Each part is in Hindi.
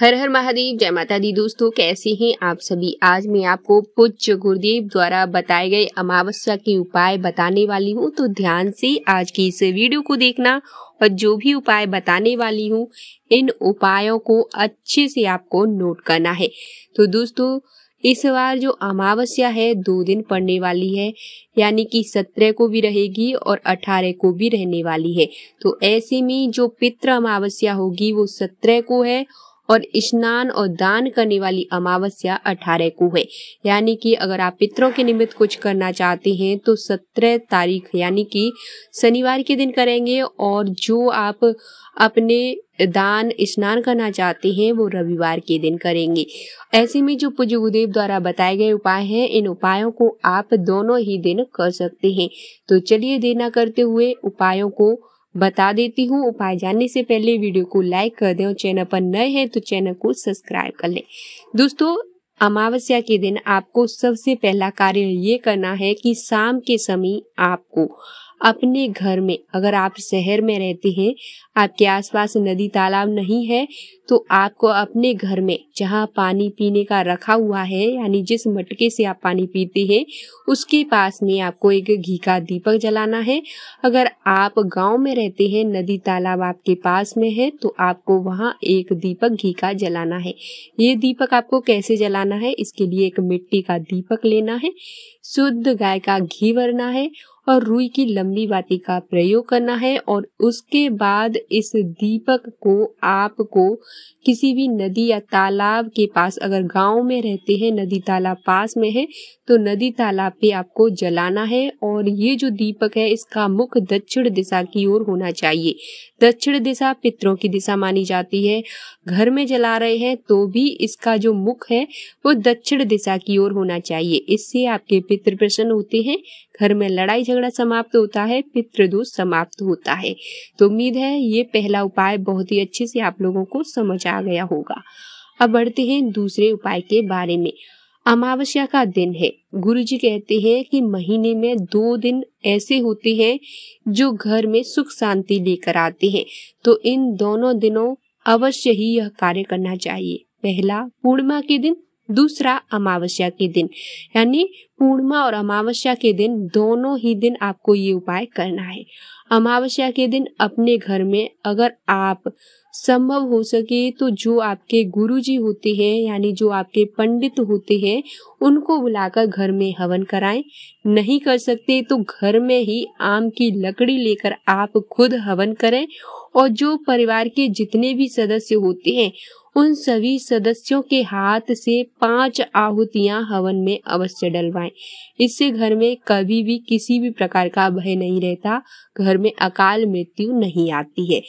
हर हर महादेव जय माता दी दोस्तों कैसे हैं आप सभी आज मैं आपको पूज्य गुरुदेव द्वारा बताए गए अमावस्या के उपाय बताने वाली हूँ तो ध्यान से आज की इस वीडियो को देखना और जो भी उपाय बताने वाली हूँ इन उपायों को अच्छे से आपको नोट करना है तो दोस्तों इस बार जो अमावस्या है दो दिन पड़ने वाली है यानी कि सत्रह को भी रहेगी और अठारह को भी रहने वाली है तो ऐसे में जो पित्र अमावस्या होगी वो सत्रह को है और स्नान और दान करने वाली अमावस्या अठारह को है यानी कि अगर आप पितरों के निमित्त कुछ करना चाहते हैं तो सत्रह तारीख यानी कि शनिवार के दिन करेंगे और जो आप अपने दान स्नान करना चाहते हैं वो रविवार के दिन करेंगे ऐसे में जो पूज्य गुरुदेव द्वारा बताए गए उपाय हैं इन उपायों को आप दोनों ही दिन कर सकते हैं तो चलिए देना करते हुए उपायों को बता देती हूँ उपाय जानने से पहले वीडियो को लाइक कर दें और चैनल पर नए हैं तो चैनल को सब्सक्राइब कर लें दोस्तों अमावस्या के दिन आपको सबसे पहला कार्य ये करना है कि शाम के समय आपको अपने घर में अगर आप शहर में रहते हैं आपके आसपास नदी तालाब नहीं है तो आपको अपने घर में जहाँ पानी पीने का रखा हुआ है यानी जिस मटके से आप पानी पीते हैं उसके पास में आपको एक घी का दीपक जलाना है अगर आप गांव में रहते हैं नदी तालाब आपके पास में है तो आपको वहाँ एक दीपक घी का जलाना है ये दीपक आपको कैसे जलाना है इसके लिए एक मिट्टी का दीपक लेना है शुद्ध गाय का घी भरना है और रुई की लंबी बाती का प्रयोग करना है और उसके बाद इस दीपक को आपको किसी भी नदी या तालाब के पास अगर गांव में रहते हैं नदी तालाब पास में है तो नदी तालाब पे आपको जलाना है और ये जो दीपक है इसका मुख दक्षिण दिशा की ओर होना चाहिए दक्षिण दिशा पितरों की दिशा मानी जाती है घर में जला रहे हैं तो भी इसका जो मुख है वो दक्षिण दिशा की ओर होना चाहिए इससे आपके पितृ प्रसन्न होते हैं घर में लड़ाई झगड़ा समाप्त होता है पितृदोष समाप्त होता है तो उम्मीद है ये पहला उपाय बहुत ही अच्छे से आप लोगों को समझ आ गया होगा अब बढ़ते हैं दूसरे उपाय के बारे में अमावस्या का दिन है गुरु जी कहते हैं कि महीने में दो दिन ऐसे होते हैं जो घर में सुख शांति लेकर आते हैं तो इन दोनों दिनों अवश्य ही यह कार्य करना चाहिए पहला पूर्णिमा के दिन दूसरा अमावस्या के दिन यानी पूर्णिमा और अमावस्या के दिन दोनों ही दिन आपको ये उपाय करना है अमावस्या के दिन अपने घर में अगर आप संभव हो सके तो जो आपके गुरुजी होते हैं यानी जो आपके पंडित होते हैं उनको बुलाकर घर में हवन कराएं नहीं कर सकते तो घर में ही आम की लकड़ी लेकर आप खुद हवन करें और जो परिवार के जितने भी सदस्य होते हैं उन सभी सदस्यों के हाथ से पांच आहुतियां हवन में अवश्य डलवाएं इससे घर में कभी भी किसी भी प्रकार का भय नहीं रहता घर में अकाल मृत्यु नहीं आती है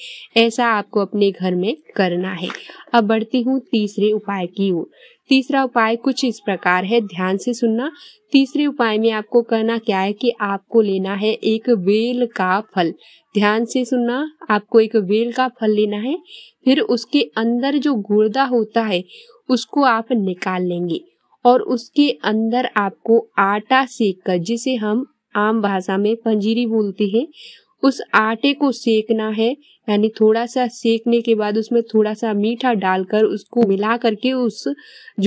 ऐसा आपको अपने घर में करना है अब बढ़ती हूँ तीसरे उपाय की ओर तीसरा उपाय कुछ इस प्रकार है ध्यान से सुनना तीसरे उपाय में आपको करना क्या है कि आपको लेना है एक बेल का फल ध्यान से सुनना आपको एक बेल का फल लेना है फिर उसके अंदर जो गुर्दा होता है उसको आप निकाल लेंगे और उसके अंदर आपको आटा सेक कर जिसे हम आम भाषा में पंजीरी बोलते हैं उस आटे को सेकना है यानी थोड़ा सा सेकने के बाद उसमें थोड़ा सा मीठा डालकर उसको मिला करके उस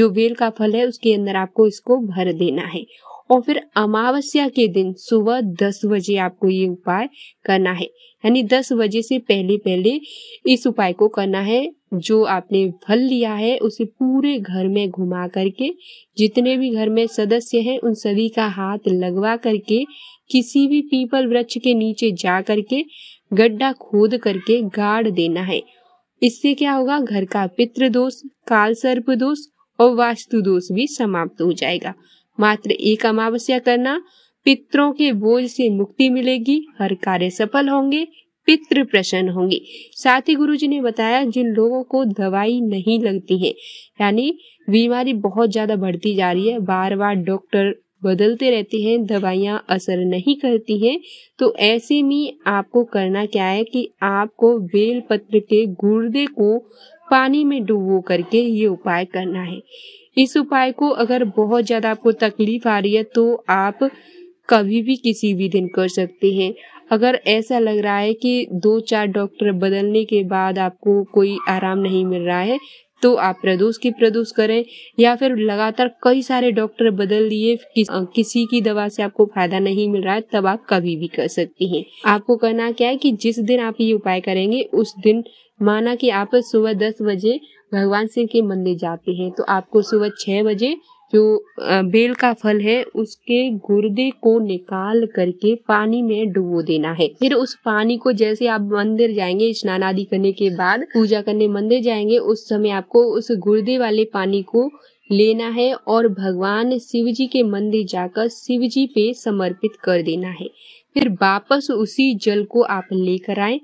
जो बेल का फल है उसके अंदर आपको इसको भर देना है और फिर अमावस्या के दिन सुबह दस बजे आपको ये उपाय करना है यानी दस बजे से पहले पहले इस उपाय को करना है जो आपने फल लिया है उसे पूरे घर में घुमा करके जितने भी घर में सदस्य हैं उन सभी का हाथ लगवा करके किसी भी पीपल वृक्ष के नीचे जा करके गड्ढा खोद करके गाड़ देना है इससे क्या होगा घर का पित्र दोष काल सर्प दोष और वास्तु दोष भी समाप्त हो जाएगा मात्र एक अमावस्या करना पितरों के बोझ से मुक्ति मिलेगी हर कार्य सफल होंगे पित्र प्रसन्न होंगे साथ ही गुरु जी ने बताया जिन लोगों को दवाई नहीं लगती है यानी बीमारी बहुत ज्यादा बढ़ती जा रही है बार बार डॉक्टर बदलते रहते हैं दवाइयाँ असर नहीं करती हैं तो ऐसे में आपको करना क्या है कि आपको बेल पत्र के गुर्दे को पानी में डुबो करके ये उपाय करना है इस उपाय को अगर बहुत ज़्यादा आपको तकलीफ आ रही है तो आप कभी भी किसी भी दिन कर सकते हैं अगर ऐसा लग रहा है कि दो चार डॉक्टर बदलने के बाद आपको कोई आराम नहीं मिल रहा है तो आप प्रदोष की प्रदोष करें या फिर लगातार कई सारे डॉक्टर बदल लिए कि, किसी की दवा से आपको फायदा नहीं मिल रहा है तब आप कभी भी कर सकती हैं आपको करना क्या है कि जिस दिन आप ये उपाय करेंगे उस दिन माना कि आप सुबह दस बजे भगवान शिव के मंदिर जाते हैं तो आपको सुबह छः बजे जो बेल का फल है उसके गुर्दे को निकाल करके पानी में डुबो देना है फिर उस पानी को जैसे आप मंदिर जाएंगे स्नान आदि करने के बाद पूजा करने मंदिर जाएंगे उस समय आपको उस गुर्दे वाले पानी को लेना है और भगवान शिव जी के मंदिर जाकर शिव जी पे समर्पित कर देना है फिर वापस उसी जल को आप लेकर आए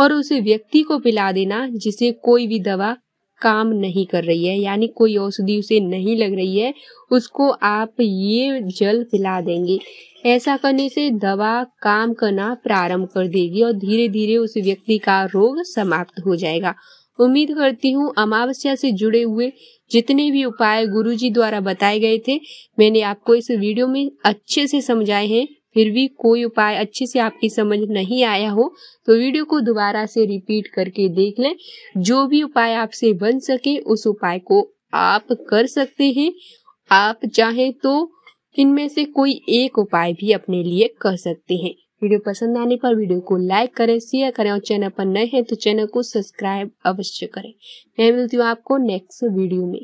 और उस व्यक्ति को पिला देना जिसे कोई भी दवा काम नहीं कर रही है यानी कोई औषधि उसे नहीं लग रही है उसको आप ये जल पिला देंगे ऐसा करने से दवा काम करना प्रारंभ कर देगी और धीरे धीरे उस व्यक्ति का रोग समाप्त हो जाएगा उम्मीद करती हूँ अमावस्या से जुड़े हुए जितने भी उपाय गुरुजी द्वारा बताए गए थे मैंने आपको इस वीडियो में अच्छे से समझाए हैं फिर भी कोई उपाय अच्छे से आपकी समझ नहीं आया हो तो वीडियो को दोबारा से रिपीट करके देख लें जो भी उपाय आपसे बन सके उस उपाय को आप कर सकते हैं आप चाहें तो इनमें से कोई एक उपाय भी अपने लिए कर सकते हैं वीडियो पसंद आने पर वीडियो को लाइक करें शेयर करें और चैनल पर नए हैं तो चैनल को सब्सक्राइब अवश्य करें मैं मिलती हूँ आपको नेक्स्ट वीडियो में